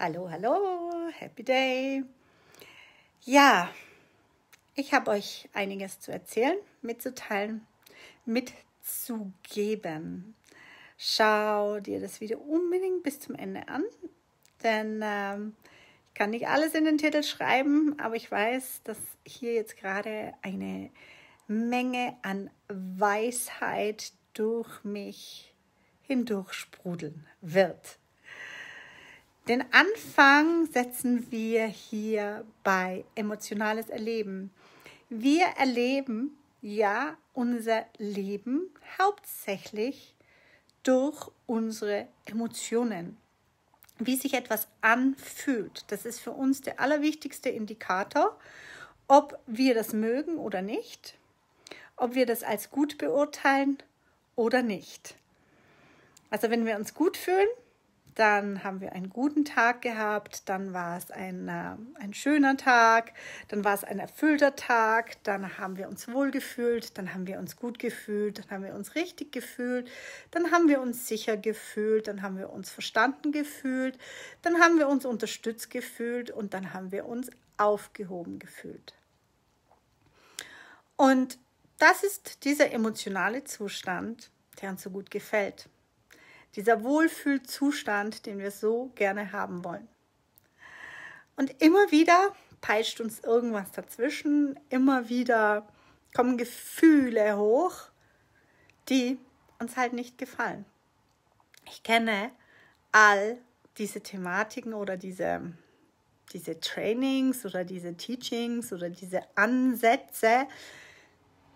Hallo, hallo, happy day. Ja, ich habe euch einiges zu erzählen, mitzuteilen, mitzugeben. Schau dir das Video unbedingt bis zum Ende an, denn ähm, ich kann nicht alles in den Titel schreiben, aber ich weiß, dass hier jetzt gerade eine Menge an Weisheit durch mich hindurch sprudeln wird. Den Anfang setzen wir hier bei emotionales Erleben. Wir erleben ja unser Leben hauptsächlich durch unsere Emotionen. Wie sich etwas anfühlt, das ist für uns der allerwichtigste Indikator, ob wir das mögen oder nicht, ob wir das als gut beurteilen oder nicht. Also wenn wir uns gut fühlen, dann haben wir einen guten Tag gehabt, dann war es ein, äh, ein schöner Tag, dann war es ein erfüllter Tag, dann haben wir uns wohl gefühlt, dann haben wir uns gut gefühlt, dann haben wir uns richtig gefühlt, dann haben wir uns sicher gefühlt, dann haben wir uns verstanden gefühlt, dann haben wir uns unterstützt gefühlt und dann haben wir uns aufgehoben gefühlt. Und das ist dieser emotionale Zustand, der uns so gut gefällt. Dieser Wohlfühlzustand, den wir so gerne haben wollen. Und immer wieder peitscht uns irgendwas dazwischen, immer wieder kommen Gefühle hoch, die uns halt nicht gefallen. Ich kenne all diese Thematiken oder diese, diese Trainings oder diese Teachings oder diese Ansätze.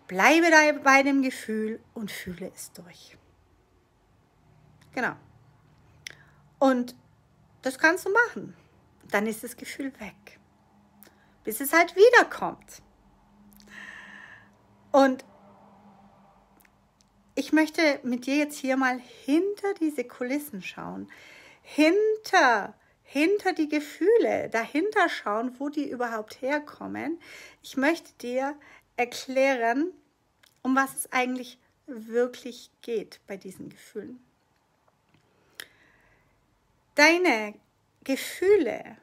Bleibe dabei bei dem Gefühl und fühle es durch. Genau. Und das kannst du machen. Dann ist das Gefühl weg. Bis es halt wiederkommt. Und ich möchte mit dir jetzt hier mal hinter diese Kulissen schauen. Hinter, hinter die Gefühle, dahinter schauen, wo die überhaupt herkommen. Ich möchte dir erklären, um was es eigentlich wirklich geht bei diesen Gefühlen. Deine Gefühle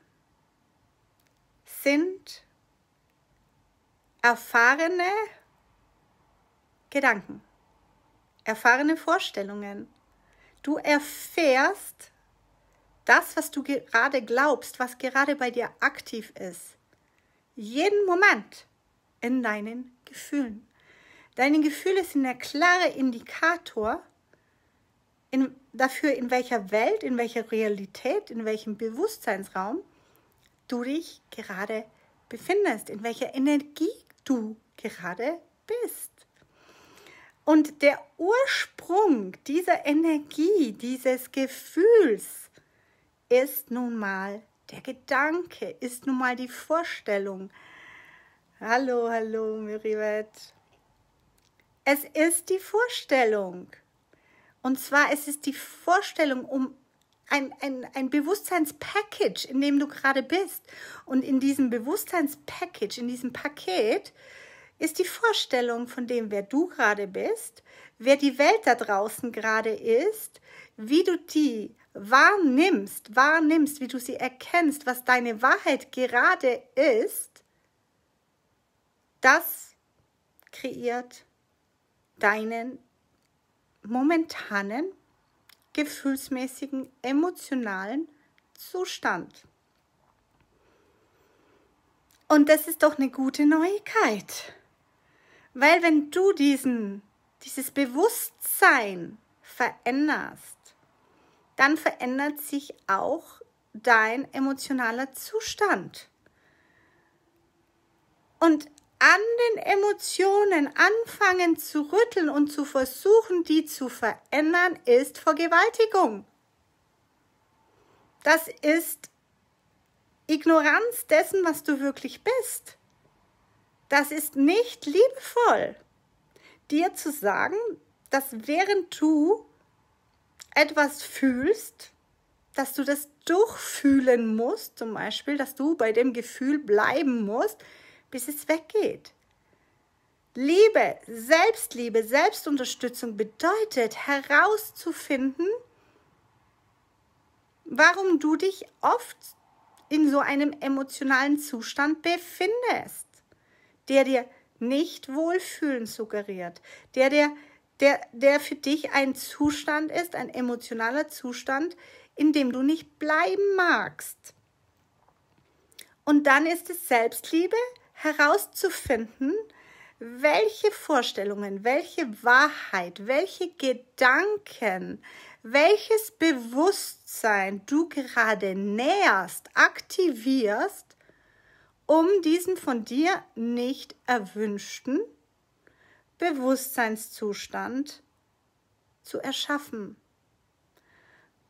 sind erfahrene Gedanken, erfahrene Vorstellungen. Du erfährst das, was du gerade glaubst, was gerade bei dir aktiv ist, jeden Moment in deinen Gefühlen. Deine Gefühle sind der klare Indikator, in dafür, in welcher Welt, in welcher Realität, in welchem Bewusstseinsraum du dich gerade befindest, in welcher Energie du gerade bist. Und der Ursprung dieser Energie, dieses Gefühls ist nun mal der Gedanke, ist nun mal die Vorstellung. Hallo, hallo, Mirivet. Es ist die Vorstellung. Und zwar ist es die Vorstellung um ein, ein, ein Bewusstseinspackage, in dem du gerade bist. Und in diesem Bewusstseinspackage, in diesem Paket, ist die Vorstellung von dem, wer du gerade bist, wer die Welt da draußen gerade ist, wie du die wahrnimmst, wahrnimmst, wie du sie erkennst, was deine Wahrheit gerade ist, das kreiert deinen momentanen gefühlsmäßigen, emotionalen Zustand. Und das ist doch eine gute Neuigkeit. Weil wenn du diesen, dieses Bewusstsein veränderst, dann verändert sich auch dein emotionaler Zustand. Und an den Emotionen anfangen zu rütteln und zu versuchen, die zu verändern, ist Vergewaltigung. Das ist Ignoranz dessen, was du wirklich bist. Das ist nicht liebevoll, dir zu sagen, dass während du etwas fühlst, dass du das durchfühlen musst, zum Beispiel, dass du bei dem Gefühl bleiben musst, bis es weggeht. Liebe, Selbstliebe, Selbstunterstützung bedeutet herauszufinden, warum du dich oft in so einem emotionalen Zustand befindest, der dir nicht wohlfühlen suggeriert, der, der, der, der für dich ein Zustand ist, ein emotionaler Zustand, in dem du nicht bleiben magst. Und dann ist es Selbstliebe, herauszufinden, welche Vorstellungen, welche Wahrheit, welche Gedanken, welches Bewusstsein du gerade näherst, aktivierst, um diesen von dir nicht erwünschten Bewusstseinszustand zu erschaffen.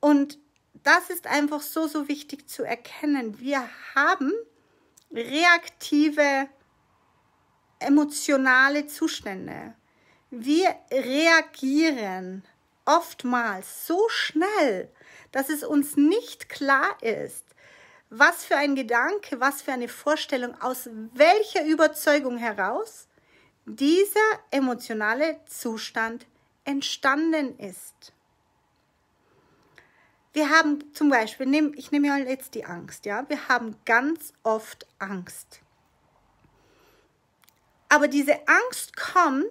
Und das ist einfach so, so wichtig zu erkennen. Wir haben reaktive emotionale Zustände. Wir reagieren oftmals so schnell, dass es uns nicht klar ist, was für ein Gedanke, was für eine Vorstellung, aus welcher Überzeugung heraus dieser emotionale Zustand entstanden ist wir haben zum Beispiel, nehm, ich nehme ja halt jetzt die Angst, ja, wir haben ganz oft Angst. Aber diese Angst kommt,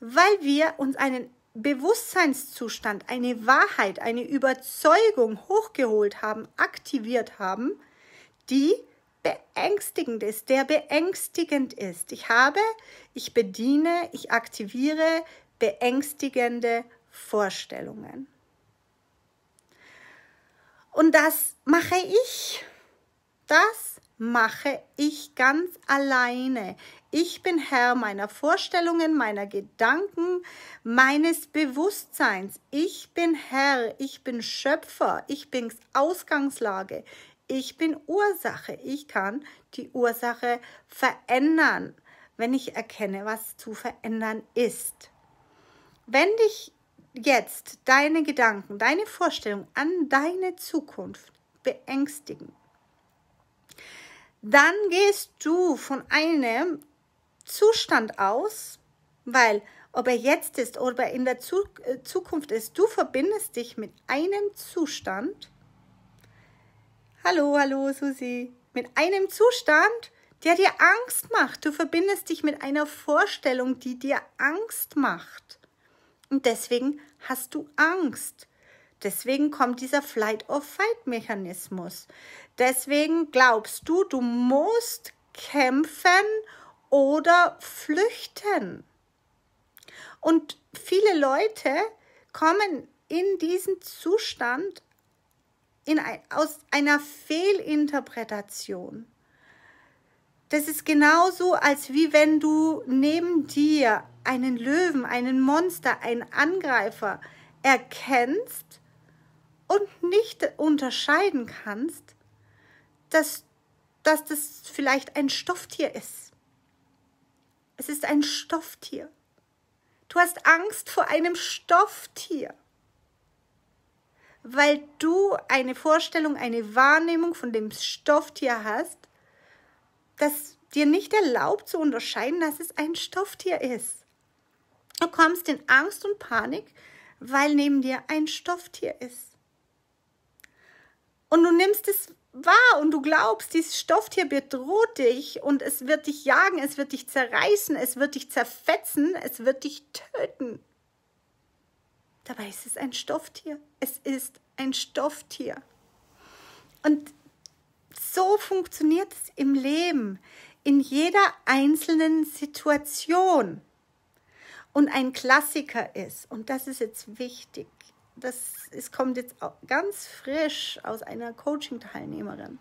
weil wir uns einen Bewusstseinszustand, eine Wahrheit, eine Überzeugung hochgeholt haben, aktiviert haben, die beängstigend ist, der beängstigend ist. Ich habe, ich bediene, ich aktiviere beängstigende Vorstellungen. Und das mache ich. Das mache ich ganz alleine. Ich bin Herr meiner Vorstellungen, meiner Gedanken, meines Bewusstseins. Ich bin Herr, ich bin Schöpfer, ich bin Ausgangslage, ich bin Ursache. Ich kann die Ursache verändern, wenn ich erkenne, was zu verändern ist. Wenn dich jetzt deine Gedanken, deine Vorstellung an deine Zukunft beängstigen, dann gehst du von einem Zustand aus, weil ob er jetzt ist oder in der äh, Zukunft ist, du verbindest dich mit einem Zustand. Hallo, hallo Susi. Mit einem Zustand, der dir Angst macht. Du verbindest dich mit einer Vorstellung, die dir Angst macht. Und deswegen hast du Angst. Deswegen kommt dieser Flight-or-Fight-Mechanismus. Deswegen glaubst du, du musst kämpfen oder flüchten. Und viele Leute kommen in diesen Zustand in ein, aus einer Fehlinterpretation. Das ist genauso, als wie wenn du neben dir einen Löwen, einen Monster, einen Angreifer erkennst und nicht unterscheiden kannst, dass, dass das vielleicht ein Stofftier ist. Es ist ein Stofftier. Du hast Angst vor einem Stofftier, weil du eine Vorstellung, eine Wahrnehmung von dem Stofftier hast, das dir nicht erlaubt zu unterscheiden, dass es ein Stofftier ist. Du kommst in Angst und Panik, weil neben dir ein Stofftier ist. Und du nimmst es wahr und du glaubst, dieses Stofftier bedroht dich und es wird dich jagen, es wird dich zerreißen, es wird dich zerfetzen, es wird dich töten. Dabei ist es ein Stofftier. Es ist ein Stofftier. Und so funktioniert es im Leben, in jeder einzelnen Situation und ein Klassiker ist, und das ist jetzt wichtig, das ist, kommt jetzt ganz frisch aus einer Coaching-Teilnehmerin.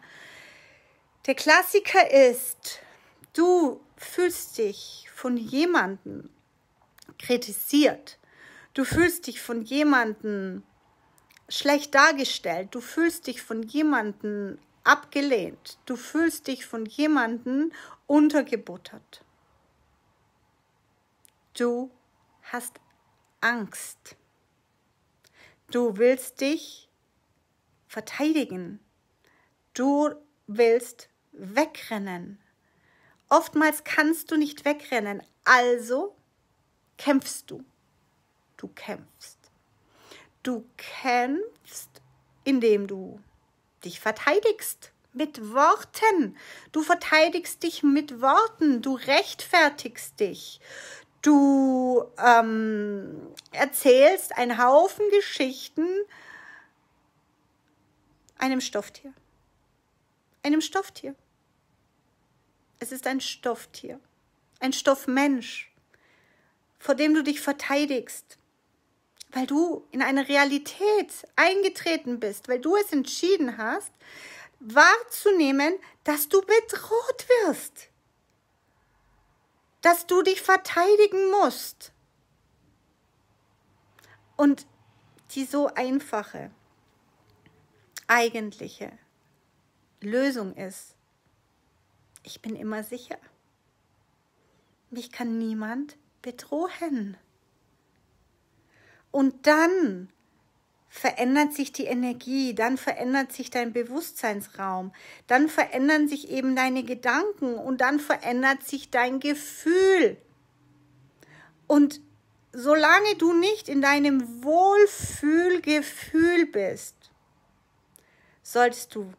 Der Klassiker ist, du fühlst dich von jemandem kritisiert, du fühlst dich von jemandem schlecht dargestellt, du fühlst dich von jemandem abgelehnt, du fühlst dich von jemandem untergebuttert. Du hast Angst. Du willst dich verteidigen. Du willst wegrennen. Oftmals kannst du nicht wegrennen, also kämpfst du. Du kämpfst. Du kämpfst, indem du dich verteidigst mit Worten. Du verteidigst dich mit Worten. Du rechtfertigst dich. Du ähm, erzählst einen Haufen Geschichten einem Stofftier. Einem Stofftier. Es ist ein Stofftier, ein Stoffmensch, vor dem du dich verteidigst, weil du in eine Realität eingetreten bist, weil du es entschieden hast, wahrzunehmen, dass du bedroht wirst dass du dich verteidigen musst. Und die so einfache, eigentliche Lösung ist, ich bin immer sicher. Mich kann niemand bedrohen. Und dann verändert sich die Energie, dann verändert sich dein Bewusstseinsraum, dann verändern sich eben deine Gedanken und dann verändert sich dein Gefühl. Und solange du nicht in deinem Wohlfühlgefühl bist, solltest du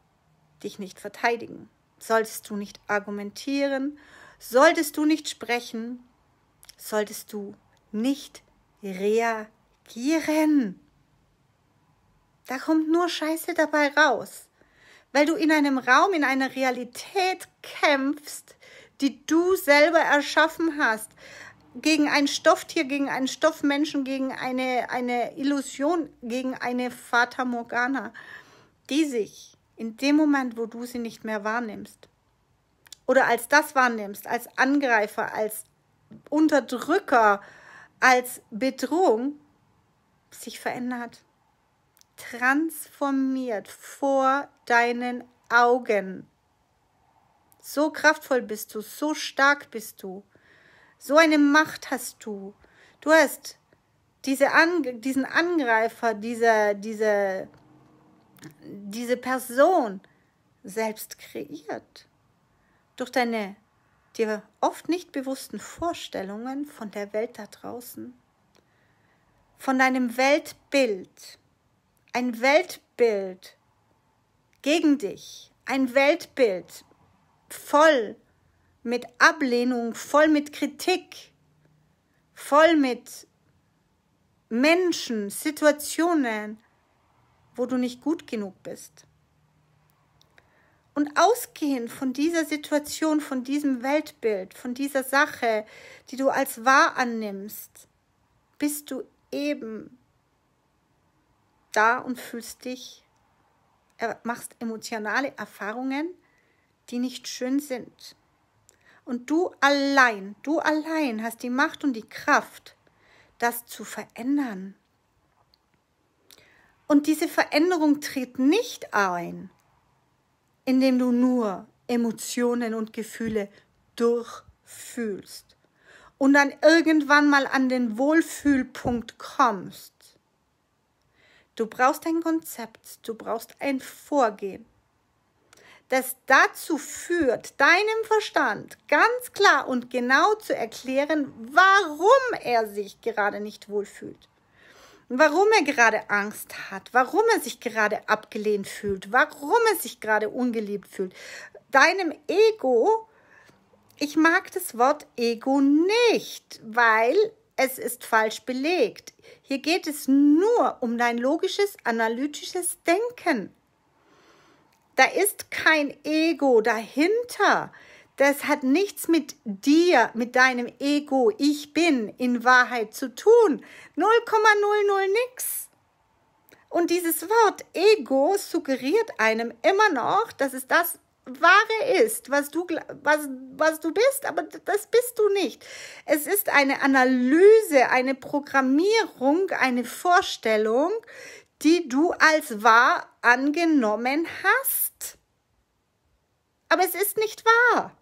dich nicht verteidigen, solltest du nicht argumentieren, solltest du nicht sprechen, solltest du nicht reagieren. Da kommt nur Scheiße dabei raus, weil du in einem Raum, in einer Realität kämpfst, die du selber erschaffen hast, gegen ein Stofftier, gegen einen Stoffmenschen, gegen eine, eine Illusion, gegen eine Fata Morgana, die sich in dem Moment, wo du sie nicht mehr wahrnimmst oder als das wahrnimmst, als Angreifer, als Unterdrücker, als Bedrohung, sich verändert transformiert vor deinen Augen. So kraftvoll bist du, so stark bist du, so eine Macht hast du. Du hast diese Ange diesen Angreifer, diese, diese, diese Person selbst kreiert. Durch deine dir oft nicht bewussten Vorstellungen von der Welt da draußen, von deinem Weltbild ein Weltbild gegen dich, ein Weltbild voll mit Ablehnung, voll mit Kritik, voll mit Menschen, Situationen, wo du nicht gut genug bist. Und ausgehend von dieser Situation, von diesem Weltbild, von dieser Sache, die du als wahr annimmst, bist du eben da und fühlst dich, äh, machst emotionale Erfahrungen, die nicht schön sind. Und du allein, du allein hast die Macht und die Kraft, das zu verändern. Und diese Veränderung tritt nicht ein, indem du nur Emotionen und Gefühle durchfühlst und dann irgendwann mal an den Wohlfühlpunkt kommst, Du brauchst ein Konzept, du brauchst ein Vorgehen, das dazu führt, deinem Verstand ganz klar und genau zu erklären, warum er sich gerade nicht wohlfühlt, warum er gerade Angst hat, warum er sich gerade abgelehnt fühlt, warum er sich gerade ungeliebt fühlt. Deinem Ego, ich mag das Wort Ego nicht, weil es ist falsch belegt. Hier geht es nur um dein logisches, analytisches Denken. Da ist kein Ego dahinter. Das hat nichts mit dir, mit deinem Ego, ich bin, in Wahrheit zu tun. 0,00 nix. Und dieses Wort Ego suggeriert einem immer noch, dass es das Wahre ist, was du, was, was du bist, aber das bist du nicht. Es ist eine Analyse, eine Programmierung, eine Vorstellung, die du als wahr angenommen hast. Aber es ist nicht wahr.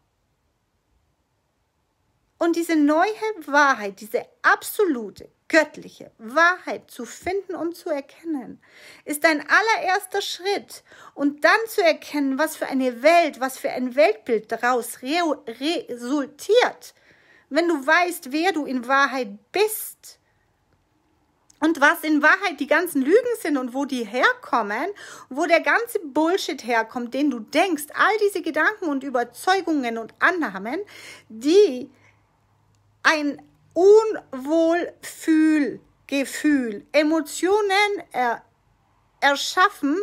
Und diese neue Wahrheit, diese absolute, göttliche Wahrheit zu finden und zu erkennen, ist ein allererster Schritt. Und dann zu erkennen, was für eine Welt, was für ein Weltbild daraus re resultiert, wenn du weißt, wer du in Wahrheit bist und was in Wahrheit die ganzen Lügen sind und wo die herkommen, wo der ganze Bullshit herkommt, den du denkst, all diese Gedanken und Überzeugungen und Annahmen, die ein Unwohlfühlgefühl, Emotionen er, erschaffen,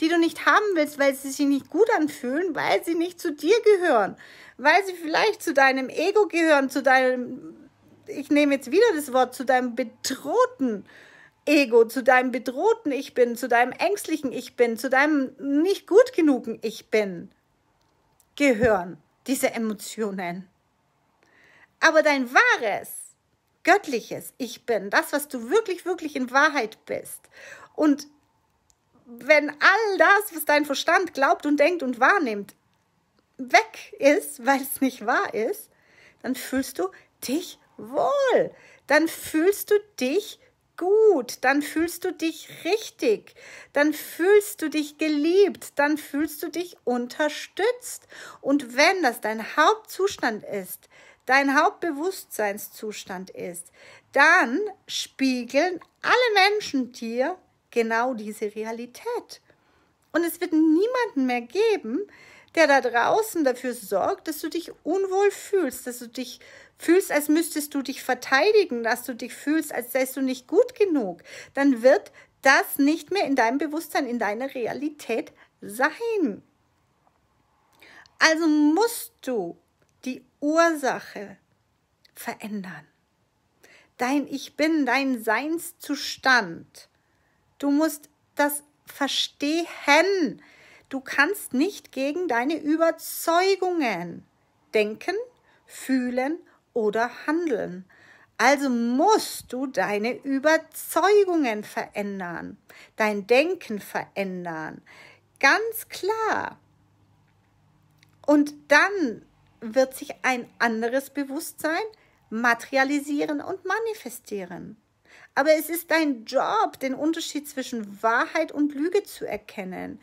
die du nicht haben willst, weil sie sich nicht gut anfühlen, weil sie nicht zu dir gehören, weil sie vielleicht zu deinem Ego gehören, zu deinem, ich nehme jetzt wieder das Wort, zu deinem bedrohten Ego, zu deinem bedrohten Ich bin, zu deinem ängstlichen Ich bin, zu deinem nicht gut genugen Ich bin gehören diese Emotionen. Aber dein wahres, göttliches Ich bin, das, was du wirklich, wirklich in Wahrheit bist. Und wenn all das, was dein Verstand glaubt und denkt und wahrnimmt, weg ist, weil es nicht wahr ist, dann fühlst du dich wohl. Dann fühlst du dich gut, dann fühlst du dich richtig, dann fühlst du dich geliebt, dann fühlst du dich unterstützt. Und wenn das dein Hauptzustand ist, dein Hauptbewusstseinszustand ist, dann spiegeln alle Menschen dir genau diese Realität. Und es wird niemanden mehr geben, der da draußen dafür sorgt, dass du dich unwohl fühlst, dass du dich fühlst, als müsstest du dich verteidigen, dass du dich fühlst, als seist du nicht gut genug. Dann wird das nicht mehr in deinem Bewusstsein, in deiner Realität sein. Also musst du die Ursache verändern. Dein Ich Bin, dein Seinszustand. Du musst das verstehen. Du kannst nicht gegen deine Überzeugungen denken, fühlen oder handeln. Also musst du deine Überzeugungen verändern, dein Denken verändern. Ganz klar. Und dann wird sich ein anderes Bewusstsein materialisieren und manifestieren. Aber es ist dein Job, den Unterschied zwischen Wahrheit und Lüge zu erkennen.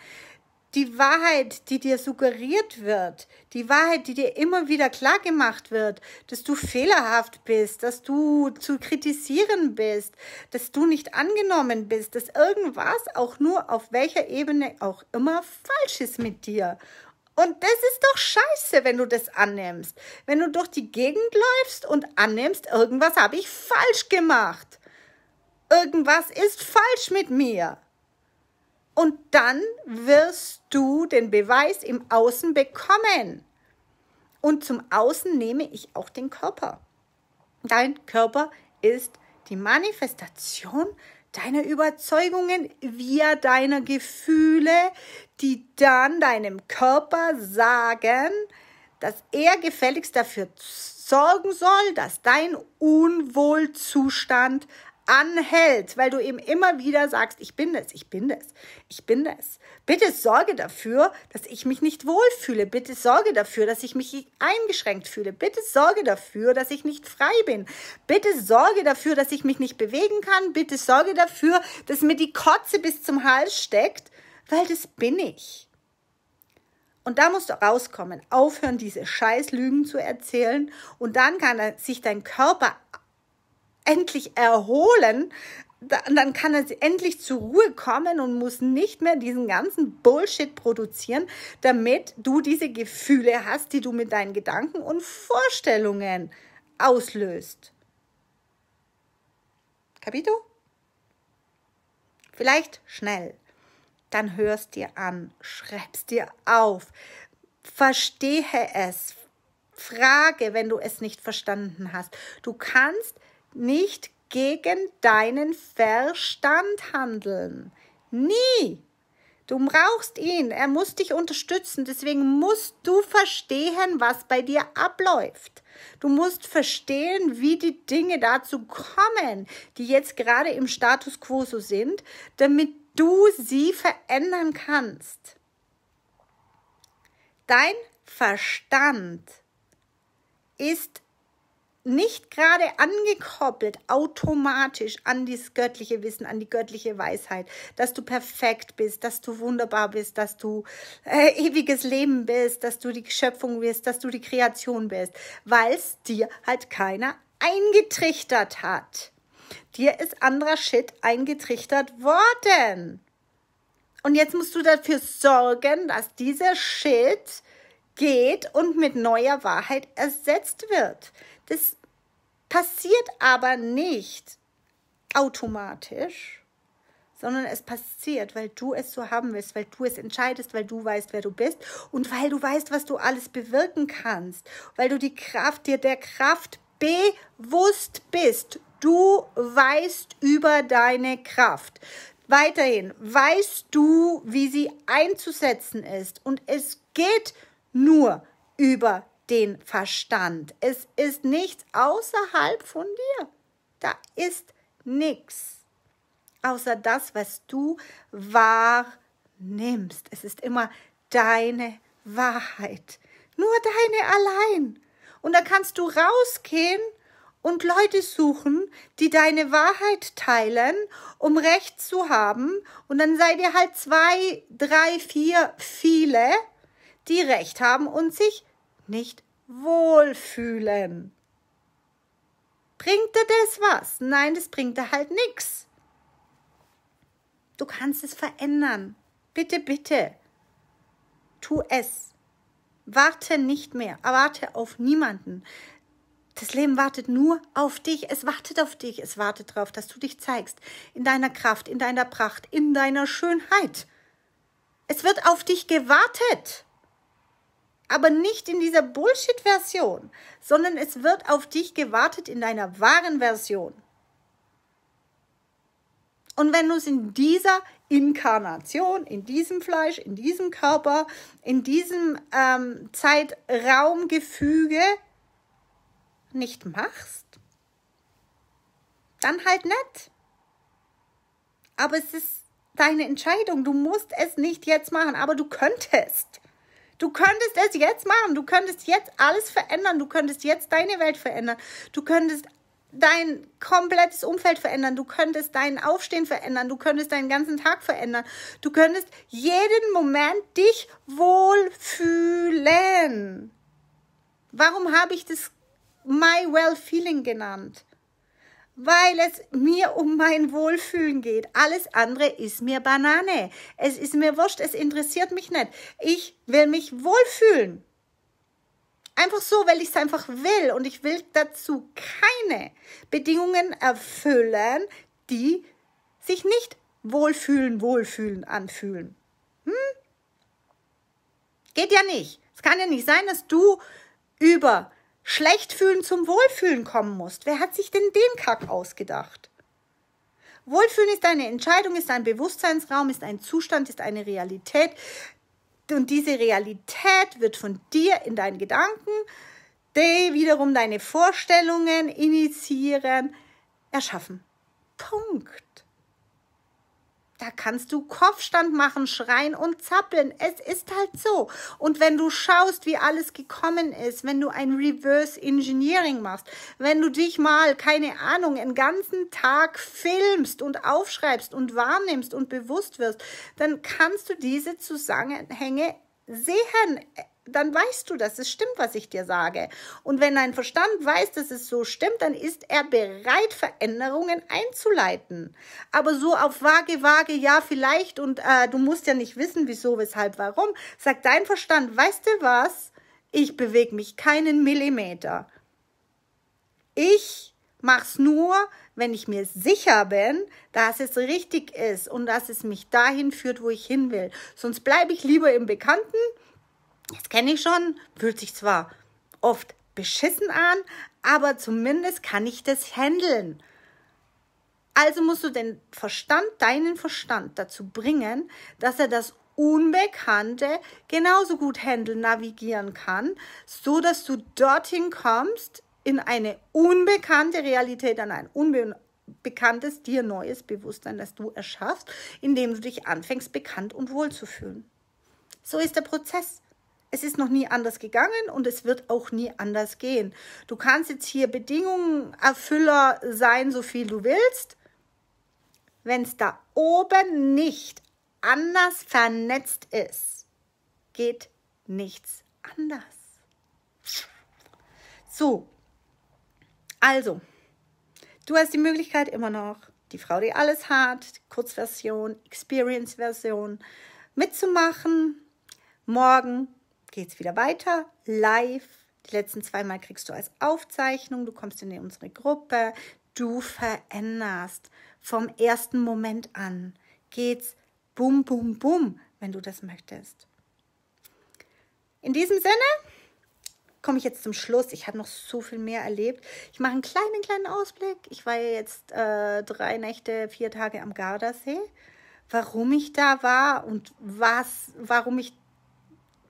Die Wahrheit, die dir suggeriert wird, die Wahrheit, die dir immer wieder klar gemacht wird, dass du fehlerhaft bist, dass du zu kritisieren bist, dass du nicht angenommen bist, dass irgendwas auch nur auf welcher Ebene auch immer falsch ist mit dir und das ist doch scheiße, wenn du das annimmst. Wenn du durch die Gegend läufst und annimmst, irgendwas habe ich falsch gemacht. Irgendwas ist falsch mit mir. Und dann wirst du den Beweis im Außen bekommen. Und zum Außen nehme ich auch den Körper. Dein Körper ist die Manifestation deine Überzeugungen via deine Gefühle, die dann deinem Körper sagen, dass er gefälligst dafür sorgen soll, dass dein Unwohlzustand anhält, weil du eben immer wieder sagst, ich bin das, ich bin das, ich bin das. Bitte sorge dafür, dass ich mich nicht wohlfühle. Bitte sorge dafür, dass ich mich eingeschränkt fühle. Bitte sorge dafür, dass ich nicht frei bin. Bitte sorge dafür, dass ich mich nicht bewegen kann. Bitte sorge dafür, dass mir die Kotze bis zum Hals steckt, weil das bin ich. Und da musst du rauskommen, aufhören, diese Scheißlügen zu erzählen. Und dann kann sich dein Körper endlich erholen, dann kann er endlich zur Ruhe kommen und muss nicht mehr diesen ganzen Bullshit produzieren, damit du diese Gefühle hast, die du mit deinen Gedanken und Vorstellungen auslöst. Kapito? Vielleicht schnell. Dann hörst dir an, schreibst dir auf, verstehe es, frage, wenn du es nicht verstanden hast. Du kannst nicht gegen deinen Verstand handeln. Nie. Du brauchst ihn, er muss dich unterstützen, deswegen musst du verstehen, was bei dir abläuft. Du musst verstehen, wie die Dinge dazu kommen, die jetzt gerade im Status quo so sind, damit du sie verändern kannst. Dein Verstand ist nicht gerade angekoppelt automatisch an das göttliche Wissen, an die göttliche Weisheit, dass du perfekt bist, dass du wunderbar bist, dass du äh, ewiges Leben bist, dass du die Schöpfung bist, dass du die Kreation bist, weil es dir halt keiner eingetrichtert hat. Dir ist anderer Shit eingetrichtert worden. Und jetzt musst du dafür sorgen, dass dieser Shit geht und mit neuer Wahrheit ersetzt wird. Das passiert aber nicht automatisch, sondern es passiert, weil du es so haben willst, weil du es entscheidest, weil du weißt, wer du bist und weil du weißt, was du alles bewirken kannst, weil du die Kraft dir der Kraft bewusst bist. Du weißt über deine Kraft. Weiterhin weißt du, wie sie einzusetzen ist und es geht nur über den Verstand. Es ist nichts außerhalb von dir. Da ist nichts außer das, was du wahrnimmst. Es ist immer deine Wahrheit. Nur deine allein. Und da kannst du rausgehen und Leute suchen, die deine Wahrheit teilen, um Recht zu haben. Und dann seid ihr halt zwei, drei, vier, viele, die Recht haben und sich nicht wohlfühlen. Bringt dir das was? Nein, das bringt dir halt nichts. Du kannst es verändern. Bitte, bitte. Tu es. Warte nicht mehr. Erwarte auf niemanden. Das Leben wartet nur auf dich. Es wartet auf dich. Es wartet darauf, dass du dich zeigst. In deiner Kraft, in deiner Pracht, in deiner Schönheit. Es wird auf dich gewartet aber nicht in dieser Bullshit-Version, sondern es wird auf dich gewartet in deiner wahren Version. Und wenn du es in dieser Inkarnation, in diesem Fleisch, in diesem Körper, in diesem ähm, Zeitraumgefüge nicht machst, dann halt nicht. Aber es ist deine Entscheidung. Du musst es nicht jetzt machen, aber du könntest. Du könntest es jetzt machen. Du könntest jetzt alles verändern. Du könntest jetzt deine Welt verändern. Du könntest dein komplettes Umfeld verändern. Du könntest dein Aufstehen verändern. Du könntest deinen ganzen Tag verändern. Du könntest jeden Moment dich wohlfühlen. Warum habe ich das My Well Feeling genannt? weil es mir um mein Wohlfühlen geht. Alles andere ist mir Banane. Es ist mir wurscht, es interessiert mich nicht. Ich will mich wohlfühlen. Einfach so, weil ich es einfach will und ich will dazu keine Bedingungen erfüllen, die sich nicht wohlfühlen, wohlfühlen, anfühlen. Hm? Geht ja nicht. Es kann ja nicht sein, dass du über schlecht fühlen zum Wohlfühlen kommen musst. Wer hat sich denn den Kack ausgedacht? Wohlfühlen ist eine Entscheidung, ist ein Bewusstseinsraum, ist ein Zustand, ist eine Realität. Und diese Realität wird von dir in deinen Gedanken, die wiederum deine Vorstellungen initiieren, erschaffen. Punkt. Da kannst du Kopfstand machen, schreien und zappeln. Es ist halt so. Und wenn du schaust, wie alles gekommen ist, wenn du ein Reverse Engineering machst, wenn du dich mal, keine Ahnung, einen ganzen Tag filmst und aufschreibst und wahrnimmst und bewusst wirst, dann kannst du diese Zusammenhänge sehen dann weißt du dass Es stimmt, was ich dir sage. Und wenn dein Verstand weiß, dass es so stimmt, dann ist er bereit, Veränderungen einzuleiten. Aber so auf vage, vage, ja, vielleicht und äh, du musst ja nicht wissen, wieso, weshalb, warum, sagt dein Verstand, weißt du was? Ich bewege mich keinen Millimeter. Ich mach's nur, wenn ich mir sicher bin, dass es richtig ist und dass es mich dahin führt, wo ich hin will. Sonst bleibe ich lieber im Bekannten das kenne ich schon, fühlt sich zwar oft beschissen an, aber zumindest kann ich das handeln. Also musst du den Verstand, deinen Verstand dazu bringen, dass er das Unbekannte genauso gut handeln, navigieren kann, so dass du dorthin kommst, in eine unbekannte Realität, an ein unbekanntes, dir neues Bewusstsein, das du erschaffst, indem du dich anfängst, bekannt und wohl zu fühlen. So ist der Prozess. Es ist noch nie anders gegangen und es wird auch nie anders gehen. Du kannst jetzt hier Bedingungenerfüller sein, so viel du willst. Wenn es da oben nicht anders vernetzt ist, geht nichts anders. So, also, du hast die Möglichkeit immer noch, die Frau, die alles hat, Kurzversion, Experience-Version mitzumachen. Morgen es wieder weiter, live. Die letzten zweimal kriegst du als Aufzeichnung, du kommst in unsere Gruppe, du veränderst. Vom ersten Moment an geht's bum, bum, bum, wenn du das möchtest. In diesem Sinne komme ich jetzt zum Schluss. Ich habe noch so viel mehr erlebt. Ich mache einen kleinen, kleinen Ausblick. Ich war ja jetzt äh, drei Nächte, vier Tage am Gardasee. Warum ich da war und was, warum ich da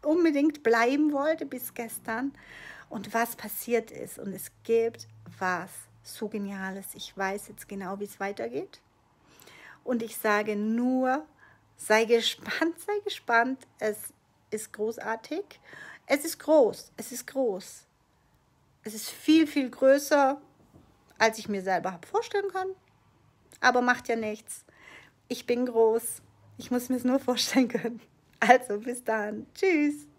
unbedingt bleiben wollte bis gestern und was passiert ist. Und es gibt was so Geniales. Ich weiß jetzt genau, wie es weitergeht. Und ich sage nur, sei gespannt, sei gespannt. Es ist großartig. Es ist groß, es ist groß. Es ist viel, viel größer, als ich mir selber habe vorstellen können. Aber macht ja nichts. Ich bin groß. Ich muss mir es nur vorstellen können. Also bis dann. Tschüss.